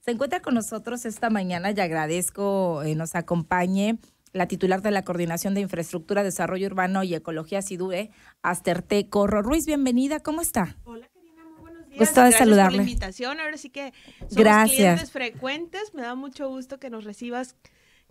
Se encuentra con nosotros esta mañana y agradezco eh, nos acompañe la titular de la Coordinación de Infraestructura, Desarrollo Urbano y Ecología SIDUE, Asterte Corro. Ruiz, bienvenida, ¿cómo está? Hola. Karina, muy buenos días. Gusto de Gracias Por la invitación. Ahora sí que somos Gracias. clientes frecuentes. Me da mucho gusto que nos recibas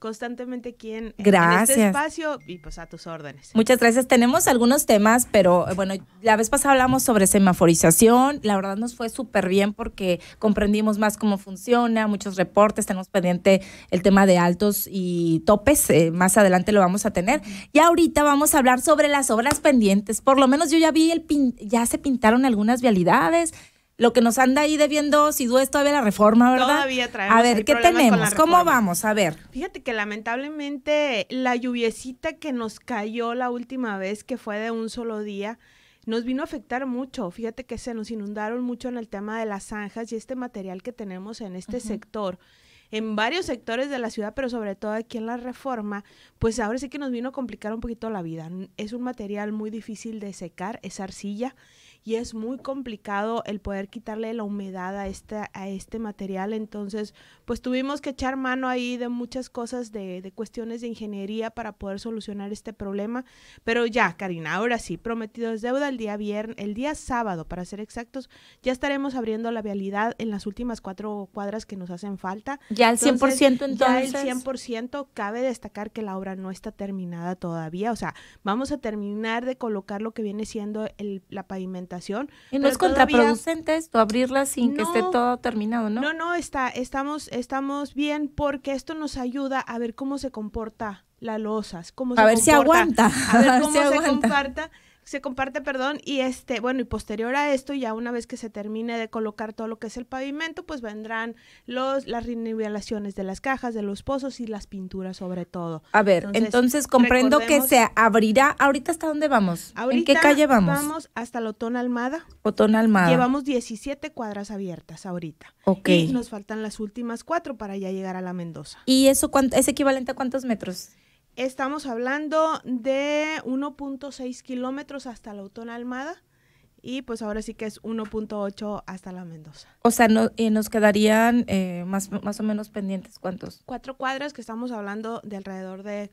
constantemente aquí en, este gracias. este espacio y pues a tus órdenes. Muchas gracias. Tenemos algunos temas, pero eh, bueno, la vez pasada hablamos sobre semaforización. La verdad nos fue súper bien porque comprendimos más cómo funciona, muchos reportes. Tenemos pendiente el tema de altos y topes. Eh, más adelante lo vamos a tener. Y ahorita vamos a hablar sobre las obras pendientes. Por lo menos yo ya vi el ya se pintaron algunas vialidades lo que nos anda ahí debiendo si es todavía la reforma, ¿verdad? Todavía traemos. A ver, ¿qué tenemos? ¿Cómo vamos? A ver. Fíjate que lamentablemente la lluviecita que nos cayó la última vez, que fue de un solo día, nos vino a afectar mucho. Fíjate que se nos inundaron mucho en el tema de las zanjas y este material que tenemos en este sector en varios sectores de la ciudad, pero sobre todo aquí en la reforma, pues ahora sí que nos vino a complicar un poquito la vida. Es un material muy difícil de secar, es arcilla, y es muy complicado el poder quitarle la humedad a este, a este material. Entonces, pues tuvimos que echar mano ahí de muchas cosas, de, cuestiones de ingeniería para poder solucionar este problema. Pero ya, Karina, ahora sí, prometido es deuda el día viernes, el día sábado, para ser exactos, ya estaremos abriendo la vialidad en las últimas cuatro cuadras que nos hacen falta. Ya al 100% entonces. Ya el 100%, cabe destacar que la obra no está terminada todavía, o sea, vamos a terminar de colocar lo que viene siendo el, la pavimentación y no es contraproducente abrirla sin que esté todo terminado, ¿no? No, no, está, estamos, estamos bien porque esto nos ayuda a ver cómo se comporta la losas cómo a se ver si aguanta. A ver cómo si se aguanta. comporta se comparte, perdón, y este, bueno, y posterior a esto, ya una vez que se termine de colocar todo lo que es el pavimento, pues vendrán los, las renivelaciones de las cajas, de los pozos y las pinturas sobre todo. A ver, entonces, comprendo que se abrirá, ahorita hasta dónde vamos, en qué calle vamos. Vamos hasta Otón Almada. Otón Almada. Llevamos 17 cuadras abiertas ahorita. Ok. Y nos faltan las últimas cuatro para ya llegar a la Mendoza. ¿Y eso cuánto, es equivalente a cuántos metros? Estamos hablando de 1.6 kilómetros hasta la Autón Almada y pues ahora sí que es 1.8 hasta la Mendoza. O sea, no, eh, nos quedarían eh, más, más o menos pendientes cuántos. Cuatro cuadras que estamos hablando de alrededor de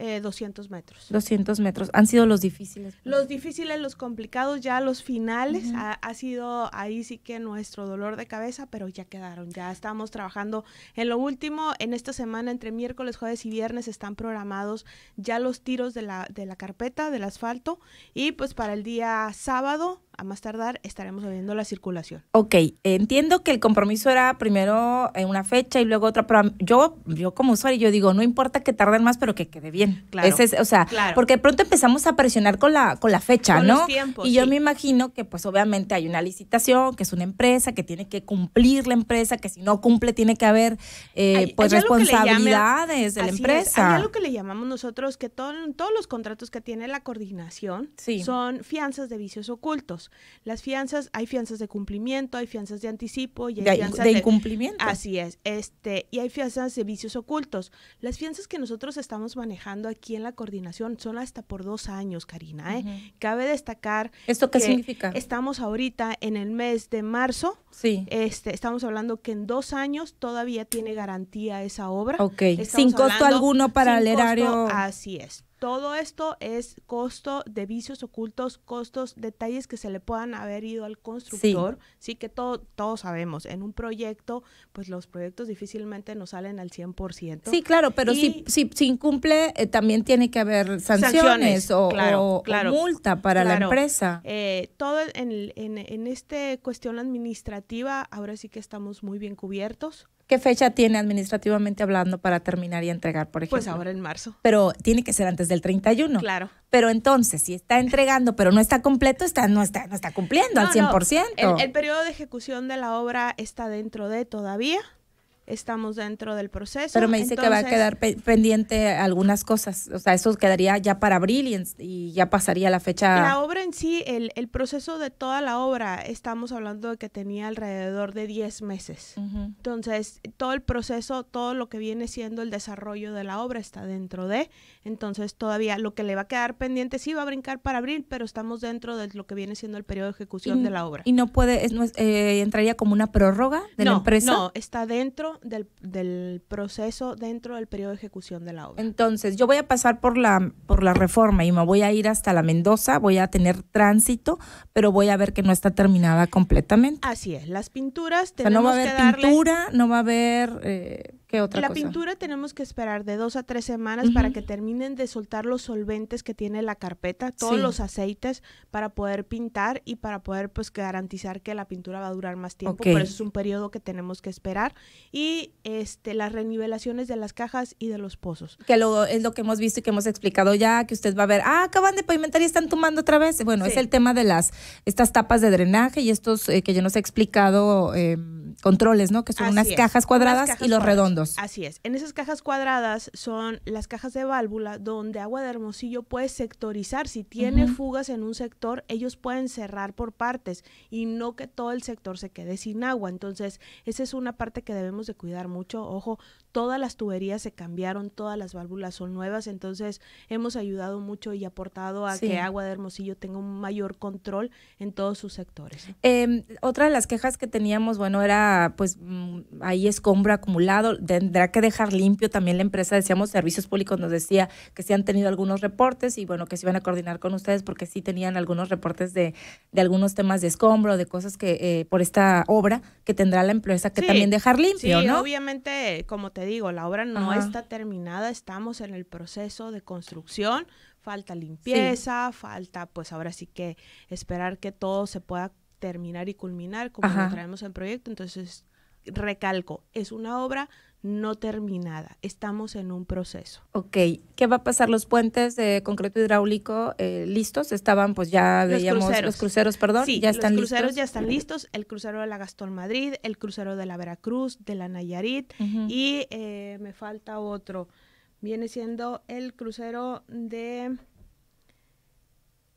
eh, 200 metros. 200 metros. Han sido los difíciles. Los difíciles, los complicados, ya los finales. ha, ha, sido ahí sí que nuestro dolor de cabeza, pero ya quedaron. Ya estamos trabajando en lo último. En esta semana, entre miércoles, jueves y viernes, están programados ya los tiros de la, de la carpeta, del asfalto. Y pues para el día sábado a más tardar estaremos viendo la circulación. Ok, entiendo que el compromiso era primero en una fecha y luego otra, pero yo, yo como usuario, yo digo, no importa que tarden más, pero que quede bien. Claro. o sea, porque pronto empezamos a presionar con la, con la fecha, ¿no? y yo me imagino que pues obviamente hay una licitación, que es una empresa, que tiene que cumplir la empresa, que si no cumple tiene que haber eh, pues responsabilidades de la empresa. Es, hay algo que le llamamos nosotros que todos los contratos que tiene la coordinación son fianzas de vicios ocultos. Las fianzas, hay fianzas de cumplimiento, hay fianzas de anticipo y hay fianzas de incumplimiento. así es, este, y hay fianzas de vicios ocultos. Las fianzas que nosotros estamos manejando aquí en la coordinación son hasta por dos años, Karina. ¿eh? Cabe destacar. ¿Esto que significa? Estamos ahorita en el mes de marzo. Sí. Este, estamos hablando que en dos años todavía tiene garantía esa obra. Ok. sin costo alguno para el erario. así es. Todo esto es costo de vicios ocultos, costos, detalles que se le puedan haber ido al constructor, sí, que todo, todos sabemos, en un proyecto, pues los proyectos difícilmente nos salen al 100%. Sí, claro, pero si, si, si, incumple, eh, también tiene que haber sanciones, o, claro, multa para la empresa. Eh, todo en, en, en esta cuestión administrativa, ahora sí que estamos muy bien cubiertos ¿Qué fecha tiene administrativamente hablando para terminar y entregar, por pues ejemplo? Pues ahora en marzo. Pero tiene que ser antes del 31. Claro. Pero entonces, si está entregando pero no está completo, está, no, está, no está cumpliendo al 100%. el periodo de ejecución de la obra está dentro de todavía estamos dentro del proceso. Pero me dice que va a quedar pendiente algunas cosas, o sea, eso quedaría ya para abril y, ya pasaría la fecha. La obra en sí, el, proceso de toda la obra, estamos hablando de que tenía alrededor de 10 meses. Entonces, todo el proceso, todo lo que viene siendo el desarrollo de la obra está dentro de, entonces todavía lo que le va a quedar pendiente sí va a brincar para abril, pero estamos dentro de lo que viene siendo el periodo de ejecución de la obra. ¿Y no puede, es, eh, entraría como una prórroga de la empresa? No, está dentro del, proceso dentro del periodo de ejecución de la obra. Entonces, yo voy a pasar por la, por la reforma y me voy a ir hasta la Mendoza, voy a tener tránsito, pero voy a ver que no está terminada completamente. Así es, las pinturas tenemos o sea, no va a haber pintura, no va a haber... Eh, otra la pintura tenemos que esperar de dos a tres semanas para que terminen de soltar los solventes que tiene la carpeta, todos los aceites para poder pintar y para poder pues garantizar que la pintura va a durar más tiempo. Por eso es un periodo que tenemos que esperar y este las renivelaciones de las cajas y de los pozos. Que lo, es lo que hemos visto y que hemos explicado ya, que usted va a ver, ah, acaban de pavimentar y están tomando otra vez. Bueno, es el tema de las estas tapas de drenaje y estos eh, que yo nos he explicado em, controles, ¿no? Que son unas cajas cuadradas y los redondos. Así es. En esas cajas cuadradas son las cajas de válvula donde agua de Hermosillo puede sectorizar. Si tiene fugas en un sector, ellos pueden cerrar por partes y no que todo el sector se quede sin agua. Entonces, esa es una parte que debemos de cuidar mucho. Ojo, todas las tuberías se cambiaron, todas las válvulas son nuevas. Entonces, hemos ayudado mucho y aportado a que agua de Hermosillo tenga un mayor control en todos sus sectores. Em, otra de las quejas que teníamos, bueno, era pues mm, ahí escombro acumulado tendrá que dejar limpio también la empresa. Decíamos, Servicios Públicos nos decía que sí han tenido algunos reportes y bueno, que se iban a coordinar con ustedes porque sí tenían algunos reportes de, de algunos temas de escombro, de cosas que eh, por esta obra que tendrá la empresa que también dejar limpio, sí, obviamente, como te digo, la obra no está terminada, estamos en el proceso de construcción, falta limpieza, falta pues ahora sí que esperar que todo se pueda terminar y culminar como lo traemos en proyecto, entonces recalco, es una obra no terminada. Estamos en un proceso. Ok, ¿qué va a pasar? Los puentes de concreto hidráulico eh, listos estaban, pues ya veíamos los cruceros, perdón, sí, ya están listos. Los cruceros ya están listos, el crucero de la Gastón Madrid, el crucero de la Veracruz, de la Nayarit y eh, me falta otro. Viene siendo el crucero de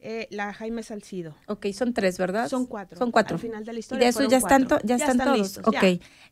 eh, la Jaime Salcido. Ok, son tres, ¿verdad? Son cuatro. Son cuatro. Al final de la historia. Y de eso ya están, ya, ya, están, todos. ok.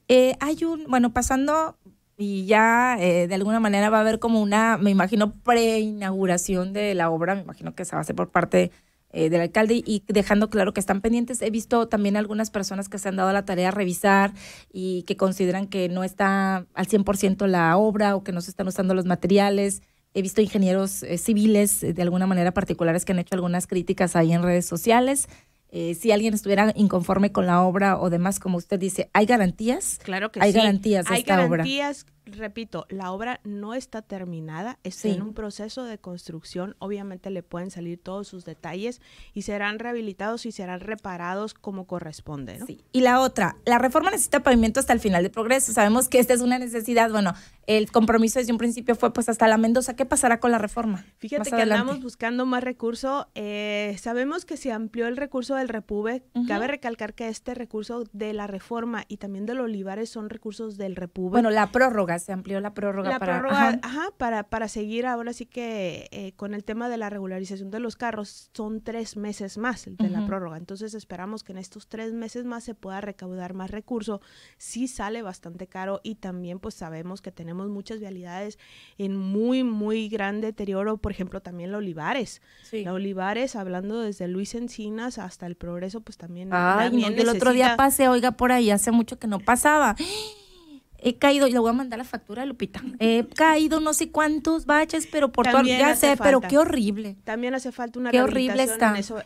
Eh, hay un, bueno, pasando y ya eh, de alguna manera va a haber como una, me imagino, preinauguración de la obra, me imagino que se va a hacer por parte del alcalde y dejando claro que están pendientes. He visto también algunas personas que se han dado la tarea a revisar y que consideran que no está al 100% la obra o que no se están usando los materiales. He visto ingenieros eh, civiles, eh, de alguna manera particulares, que han hecho algunas críticas ahí en redes sociales. Eh, si alguien estuviera inconforme con la obra o demás, como usted dice, ¿hay garantías? Claro que hay Garantías hay esta garantías repito, la obra no está terminada, está en un proceso de construcción, obviamente le pueden salir todos sus detalles y serán rehabilitados y serán reparados como corresponde. Y la otra, la reforma necesita pavimento hasta el final de progreso, sabemos que esta es una necesidad, bueno, el compromiso desde un principio fue pues hasta la Mendoza, ¿qué pasará con la reforma? Fíjate que andamos buscando más recurso, eh, sabemos que se amplió el recurso del Repube, cabe recalcar que este recurso de la reforma y también de los Olivares son recursos del Repube. Bueno, la prórroga se amplió la prórroga la para... Prórroga, ajá. para, seguir ahora sí que eh, con el tema de la regularización de los carros, son tres meses más de la prórroga. Entonces esperamos que en estos tres meses más se pueda recaudar más recurso. Sí sale bastante caro y también pues sabemos que tenemos muchas vialidades en muy, muy gran deterioro. Por ejemplo, también la Olivares. La Olivares, hablando desde Luis Encinas hasta el Progreso, pues también... Ah, también el otro día pasé, oiga, por ahí hace mucho que no pasaba he caído, le voy a mandar la factura a Lupita, he caído no sé cuántos baches, pero por todo, ya sé, pero qué horrible. También hace falta una qué horrible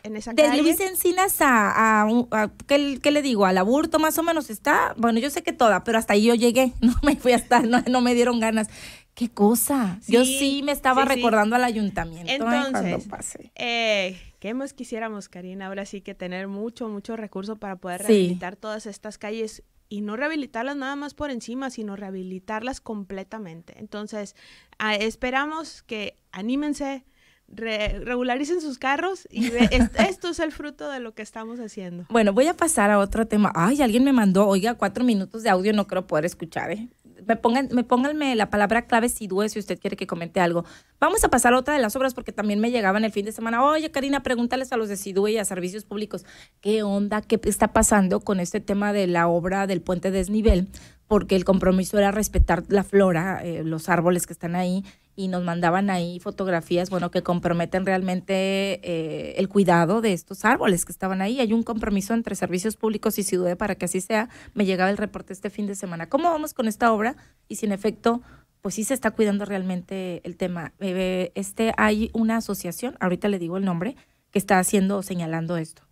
En, De Luis Encinas a, a, a ¿qué, le digo? Al aburto más o menos está, bueno, yo sé que toda, pero hasta ahí yo llegué, no me fui hasta, no, me dieron ganas. Qué cosa. yo sí me estaba recordando al ayuntamiento ¿eh? Entonces, cuando Eh, ¿Qué más quisiéramos, Karina? Ahora sí que tener mucho, mucho recurso para poder rehabilitar todas estas calles y no rehabilitarlas nada más por encima, sino rehabilitarlas completamente. Entonces, ah, esperamos que anímense, regularicen sus carros y esto es el fruto de lo que estamos haciendo. Bueno, voy a pasar a otro tema. Ay, alguien me mandó, oiga, cuatro minutos de audio, no creo poder escuchar, ¿eh? me pongan, me pónganme la palabra clave si si usted quiere que comente algo. Vamos a pasar a otra de las obras porque también me llegaban el fin de semana. Oye, Karina, pregúntales a los de Sidue y a servicios públicos qué onda, qué está pasando con este tema de la obra del puente desnivel porque el compromiso era respetar la flora, eh, los árboles que están ahí, y nos mandaban ahí fotografías, bueno, que comprometen realmente eh, el cuidado de estos árboles que estaban ahí. Hay un compromiso entre servicios públicos y ciudad para que así sea. Me llegaba el reporte este fin de semana. ¿Cómo vamos con esta obra? Y si en efecto, pues sí se está cuidando realmente el tema. Eh, este, hay una asociación, ahorita le digo el nombre, que está haciendo o señalando esto.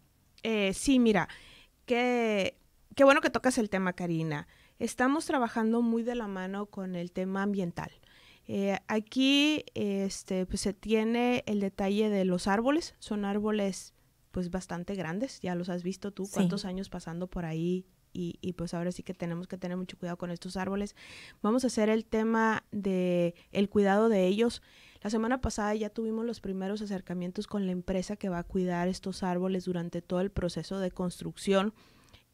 sí, mira, qué, qué bueno que tocas el tema, Karina estamos trabajando muy de la mano con el tema ambiental. Eh, aquí este, pues, se tiene el detalle de los árboles, son árboles pues bastante grandes, ya los has visto tú, cuántos años pasando por ahí y, pues ahora sí que tenemos que tener mucho cuidado con estos árboles. Vamos a hacer el tema de el cuidado de ellos. La semana pasada ya tuvimos los primeros acercamientos con la empresa que va a cuidar estos árboles durante todo el proceso de construcción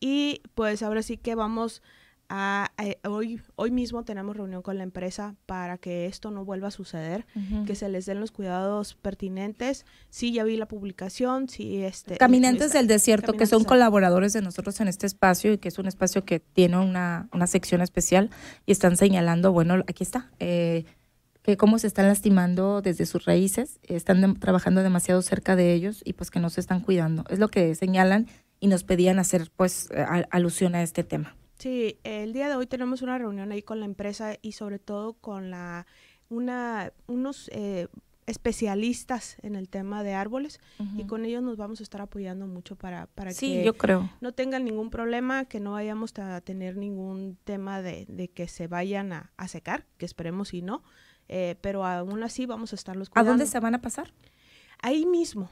y pues ahora sí que vamos Ah, eh, hoy, hoy mismo tenemos reunión con la empresa para que esto no vuelva a suceder, que se les den los cuidados pertinentes. Sí, ya vi la publicación, sí, este... Caminantes del Desierto, que son colaboradores de nosotros en este espacio y que es un espacio que tiene una, sección especial y están señalando, bueno, aquí está, eh, que cómo se están lastimando desde sus raíces, están trabajando demasiado cerca de ellos y pues que no se están cuidando. Es lo que señalan y nos pedían hacer pues eh, alusión a este tema. Sí, el día de hoy tenemos una reunión ahí con la empresa y sobre todo con la una unos eh, especialistas en el tema de árboles y con ellos nos vamos a estar apoyando mucho para, para que no tengan ningún problema, que no vayamos a tener ningún tema de, que se vayan a, a, secar, que esperemos y no, eh, pero aún así vamos a estarlos cuidando. ¿A dónde se van a pasar? Ahí mismo,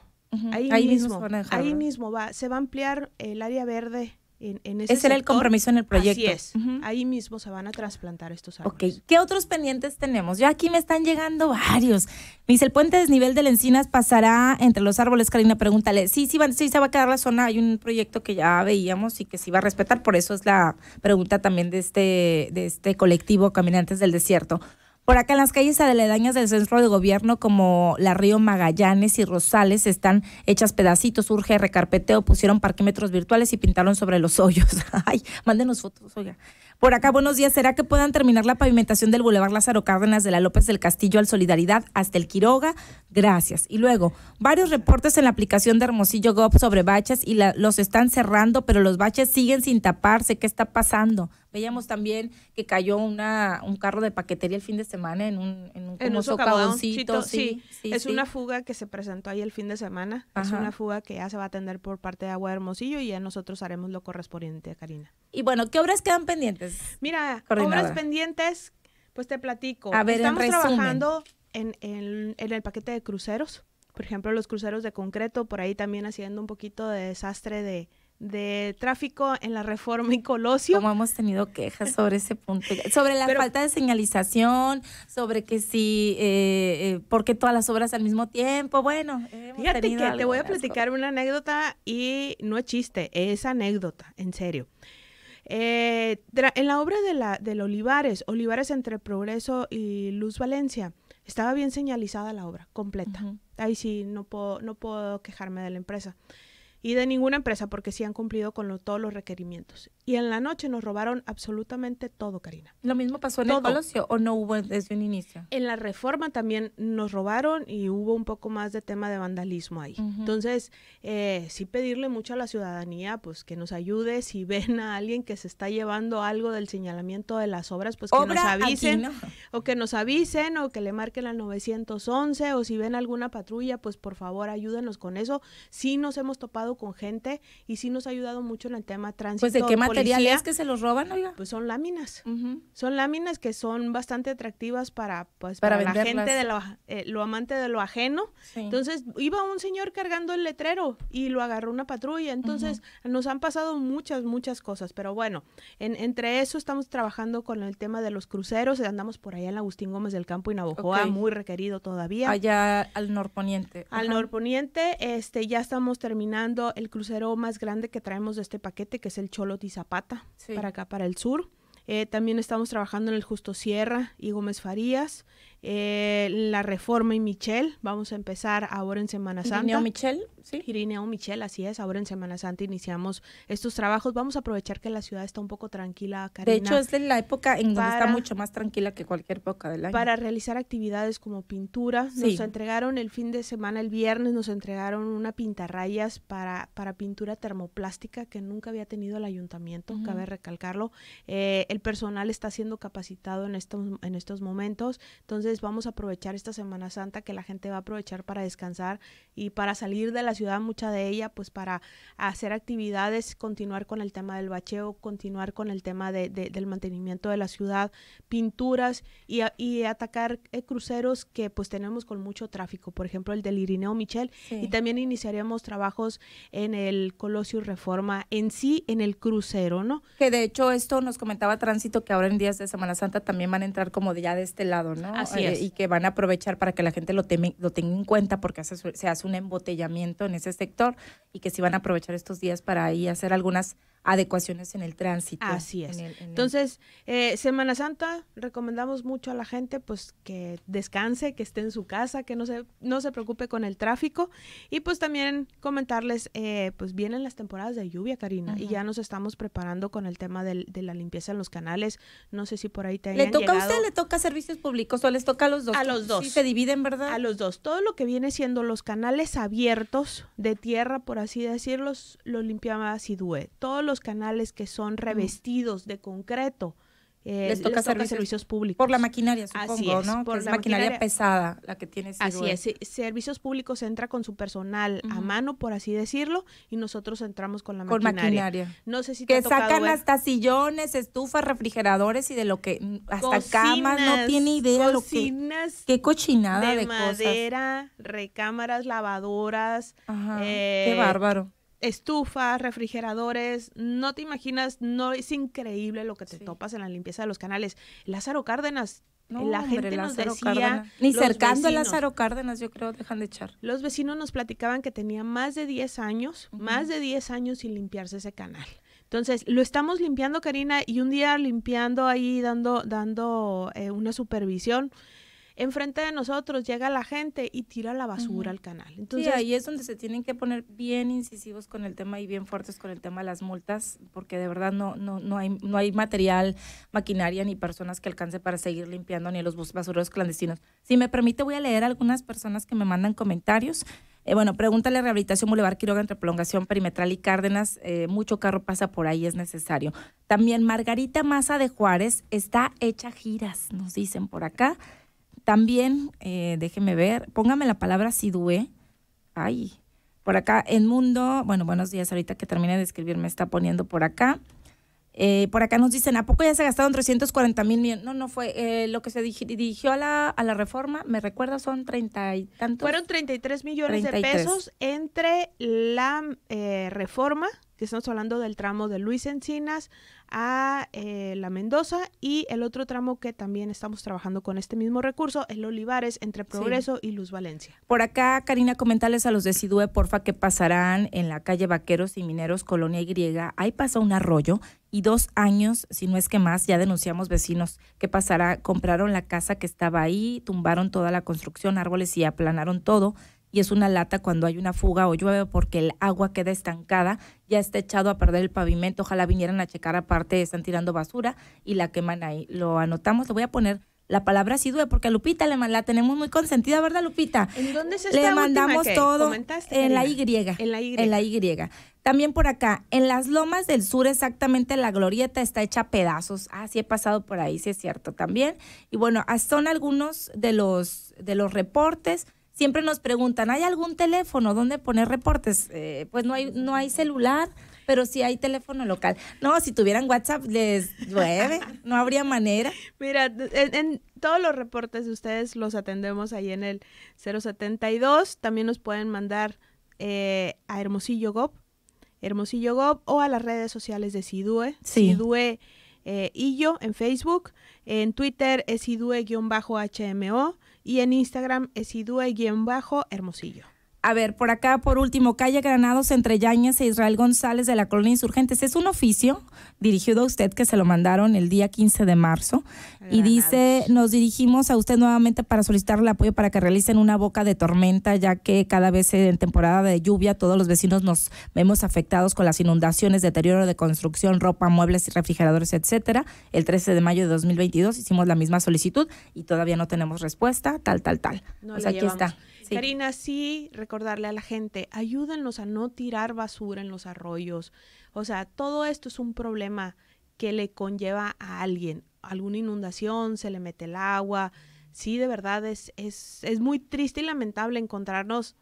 ahí, mismo, mismo ahí mismo va, se va a ampliar el área verde en, este ese, era el compromiso en el proyecto. Así es. Ahí mismo se van a trasplantar estos árboles. Ok. ¿Qué otros pendientes tenemos? yo aquí me están llegando varios. dice, ¿el puente desnivel de Lencinas pasará entre los árboles? Karina, pregúntale. Sí, sí, sí, se va a quedar la zona. Hay un proyecto que ya veíamos y que se va a respetar. Por eso es la pregunta también de este, de este colectivo Caminantes del Desierto. Por acá en las calles aledañas del centro de gobierno, como la Río Magallanes y Rosales, están hechas pedacitos, urge recarpeteo, pusieron parquímetros virtuales y pintaron sobre los hoyos. Ay, mándenos fotos, oiga. Por acá, buenos días. ¿Será que puedan terminar la pavimentación del Boulevard Lázaro Cárdenas de la López del Castillo al Solidaridad hasta el Quiroga? Gracias. Y luego, varios reportes en la aplicación de Hermosillo Gob sobre baches y los están cerrando, pero los baches siguen sin taparse. ¿Qué está pasando? Veíamos también que cayó una, un carro de paquetería el fin de semana en un, en un, en un sí, Es una fuga que se presentó ahí el fin de semana. Es una fuga que ya se va a atender por parte de Agua Hermosillo y ya nosotros haremos lo correspondiente, Karina. Y bueno, ¿qué obras quedan pendientes? Mira, obras pendientes, pues te platico. Estamos trabajando en, en el paquete de cruceros por ejemplo, los cruceros de concreto, por ahí también haciendo un poquito de desastre de, de tráfico en la Reforma y Colosio. Como hemos tenido quejas sobre ese punto, sobre la falta de señalización, sobre que si, eh, eh, porque todas las obras al mismo tiempo, bueno. Fíjate que te voy a platicar una anécdota y no es chiste, es anécdota, en serio. Eh, en la obra de la, del Olivares, Olivares entre Progreso y Luz Valencia, estaba bien señalizada la obra, completa. Ahí sí, no no puedo quejarme de la empresa y de ninguna empresa porque sí han cumplido con todos los requerimientos y en la noche nos robaron absolutamente todo, Karina. ¿Lo mismo pasó en el Palacio o no hubo desde un inicio? En la reforma también nos robaron y hubo un poco más de tema de vandalismo ahí. Entonces, eh, sí pedirle mucho a la ciudadanía, pues que nos ayude, si ven a alguien que se está llevando algo del señalamiento de las obras, pues que nos avisen, o que nos avisen, o que le marquen al 911, o si ven alguna patrulla, pues por favor ayúdenos con eso. Sí nos hemos topado con gente y sí nos ha ayudado mucho en el tema pues, tránsito. ¿Qué que se los roban, oiga? Pues son láminas. Son láminas que son bastante atractivas para, pues, para, la gente de eh, lo, amante de lo ajeno. Entonces, iba un señor cargando el letrero y lo agarró una patrulla. Entonces, nos han pasado muchas, muchas cosas. Pero bueno, entre eso estamos trabajando con el tema de los cruceros. Andamos por allá en Agustín Gómez del Campo y Nabojoa muy requerido todavía. Allá al norponiente. Al norponiente, este, ya estamos terminando el crucero más grande que traemos de este paquete, que es el Cholo Tizapán pata, para acá, para el sur. Eh, también estamos trabajando en el Justo Sierra y Gómez Farías, eh, la reforma y Michelle. Vamos a empezar ahora en Semana Santa. Irineo Michel, sí. Irineo Michel, así es. Ahora en Semana Santa iniciamos estos trabajos. Vamos a aprovechar que la ciudad está un poco tranquila, Karina, De hecho, es la época en para, está mucho más tranquila que cualquier época del año. Para realizar actividades como pintura. Nos entregaron el fin de semana, el viernes, nos entregaron una pintarrayas para, para pintura termoplástica que nunca había tenido el ayuntamiento, cabe recalcarlo. Eh, el personal está siendo capacitado en estos, en estos momentos. Entonces, vamos a aprovechar esta Semana Santa que la gente va a aprovechar para descansar y para salir de la ciudad, mucha de ella, pues para hacer actividades, continuar con el tema del bacheo, continuar con el tema del mantenimiento de la ciudad, pinturas y, atacar eh, cruceros que pues tenemos con mucho tráfico, por ejemplo el del Irineo Michel y también iniciaríamos trabajos en el Colosio Reforma en sí, en el crucero, ¿no? Que de hecho esto nos comentaba Tránsito que ahora en días de Semana Santa también van a entrar como de ya de este lado, ¿no? Así eh, y que van a aprovechar para que la gente lo, tenga en cuenta porque hace, se hace un embotellamiento en ese sector y que sí van a aprovechar estos días para ahí hacer algunas adecuaciones en el tránsito. Así es. Entonces, eh, Semana Santa, recomendamos mucho a la gente pues que descanse, que esté en su casa, que no se, no se preocupe con el tráfico y pues también comentarles, eh, pues vienen las temporadas de lluvia, Karina, y ya nos estamos preparando con el tema del, de la limpieza en los canales. No sé si por ahí te ¿Le toca a usted, le toca a servicios públicos o les toca a los dos? A los dos. Sí, se dividen, ¿verdad? A los dos. Todo lo que viene siendo los canales abiertos de tierra, por así decirlo, los limpiaba Sidue. Todos los canales que son revestidos de concreto, eh, les toca, servicios, públicos. Por la maquinaria, supongo, ¿no? Por la maquinaria, pesada, la que tiene Así es, servicios públicos entra con su personal a mano, por así decirlo, y nosotros entramos con la con maquinaria. No sé si Que ha sacan hasta sillones, estufas, refrigeradores y de lo que, mm, hasta camas, no tiene idea lo que, qué cochinada de, de recámaras, lavadoras. Ajá, qué eh, bárbaro estufas, refrigeradores, no te imaginas, no es increíble lo que te topas en la limpieza de los canales. Lázaro Cárdenas la gente nos decía, Cárdenas. ni cercando a Lázaro Cárdenas, yo creo, dejan de echar. Los vecinos nos platicaban que tenía más de 10 años, más de 10 años sin limpiarse ese canal. Entonces, lo estamos limpiando, Karina, y un día limpiando ahí, dando, dando eh, una supervisión, enfrente de nosotros llega la gente y tira la basura al canal. Entonces, sí, ahí es donde se tienen que poner bien incisivos con el tema y bien fuertes con el tema de las multas, porque de verdad no, no, no, hay, no hay material, maquinaria ni personas que alcance para seguir limpiando ni los basureros clandestinos. Si me permite, voy a leer algunas personas que me mandan comentarios. Eh, bueno, pregúntale a Rehabilitación Boulevard Quiroga entre prolongación perimetral y Cárdenas. Eh, mucho carro pasa por ahí, es necesario. También Margarita Maza de Juárez está hecha giras, nos dicen por acá. También, eh, déjeme ver, póngame la palabra SIDUE, Ay, por acá, en Mundo, bueno, buenos días, ahorita que termine de escribir me está poniendo por acá. Eh, por acá nos dicen, ¿a poco ya se gastaron 340 mil millones? No, no fue. Eh, lo que se dirigió a la, a la reforma, me recuerda, son treinta y tantos. Fueron 33 millones de pesos entre la eh, reforma estamos hablando del tramo de Luis Encinas a eh, La Mendoza y el otro tramo que también estamos trabajando con este mismo recurso, el Olivares entre Progreso y Luz Valencia. Por acá, Karina, comentales a los de Sidue, porfa, que pasarán en la calle Vaqueros y Mineros, Colonia Y. Ahí pasa un arroyo y dos años, si no es que más, ya denunciamos vecinos que pasará, compraron la casa que estaba ahí, tumbaron toda la construcción, árboles y aplanaron todo y es una lata cuando hay una fuga o llueve porque el agua queda estancada, ya está echado a perder el pavimento, ojalá vinieran a checar aparte, están tirando basura y la queman ahí. Lo anotamos, le voy a poner la palabra si porque a Lupita le, la tenemos muy consentida, ¿verdad, Lupita? ¿En dónde se está Le mandamos todo en la, y, en la Y. En la Y. También por acá, en las lomas del sur, exactamente la glorieta está hecha pedazos. Ah, sí he pasado por ahí, sí es cierto también. Y bueno, son algunos de los, de los reportes siempre nos preguntan, ¿hay algún teléfono donde poner reportes? Eh, pues no hay, no hay celular, pero sí hay teléfono local. No, si tuvieran WhatsApp les llueve, no habría manera. Mira, en, todos los reportes de ustedes los atendemos ahí en el 072. También nos pueden mandar eh, a Hermosillo Gob, Hermosillo Gob o a las redes sociales de Sidue. Sidue eh, yo en Facebook, en Twitter es Sidue-HMO y en Instagram es idue-hermosillo. A ver, por acá, por último, calle Granados entre Yáñez e Israel González de la Colonia Insurgentes. Es un oficio dirigido a usted que se lo mandaron el día 15 de marzo. Y dice, nos dirigimos a usted nuevamente para solicitar el apoyo para que realicen una boca de tormenta, ya que cada vez en temporada de lluvia todos los vecinos nos vemos afectados con las inundaciones, deterioro de construcción, ropa, muebles y refrigeradores, etcétera. El 13 de mayo de 2022 hicimos la misma solicitud y todavía no tenemos respuesta, tal, tal, tal. No aquí está. Karina, sí, recordarle a la gente, ayúdanos a no tirar basura en los arroyos. O sea, todo esto es un problema que le conlleva a alguien. Alguna inundación, se le mete el agua. Sí, de verdad, es, es, es muy triste y lamentable encontrarnos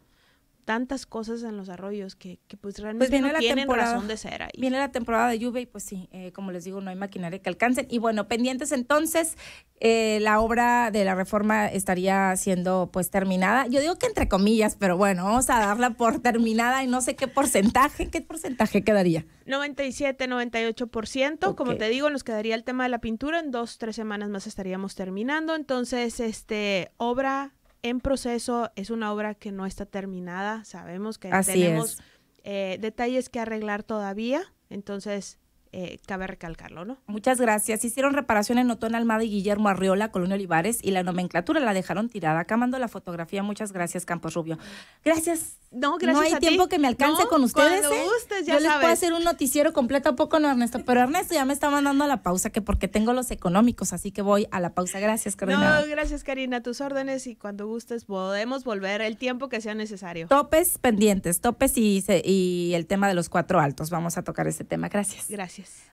tantas cosas en los arroyos que, pues realmente pues tienen razón de ser ahí. Viene la temporada de lluvia y pues sí, eh, como les digo, no hay maquinaria que alcancen. Y bueno, pendientes entonces, eh, la obra de la reforma estaría siendo pues terminada. Yo digo que entre comillas, pero bueno, vamos a darla por terminada y no sé qué porcentaje, qué porcentaje quedaría. 97, 98%, como te digo, nos quedaría el tema de la pintura, en dos, tres semanas más estaríamos terminando. Entonces, este, obra en proceso, es una obra que no está terminada, sabemos que tenemos eh, detalles que arreglar todavía, entonces eh, cabe recalcarlo, ¿no? Muchas gracias. Hicieron reparación en Otón Almada y Guillermo Arriola, Colonia Olivares, y la nomenclatura la dejaron tirada. Acá mando la fotografía. Muchas gracias, Campos Rubio. Gracias. No, gracias. No hay tiempo que me alcance con ustedes. Cuando ¿eh? gustes, ya Yo les puedo hacer un noticiero completo a poco, no, Ernesto. Pero Ernesto ya me está mandando a la pausa, que porque tengo los económicos, así que voy a la pausa. Gracias, Karina. No, gracias, Karina. Tus órdenes y cuando gustes podemos volver el tiempo que sea necesario. Topes pendientes, topes y, y el tema de los cuatro altos. Vamos a tocar ese tema. Gracias. Gracias. Yes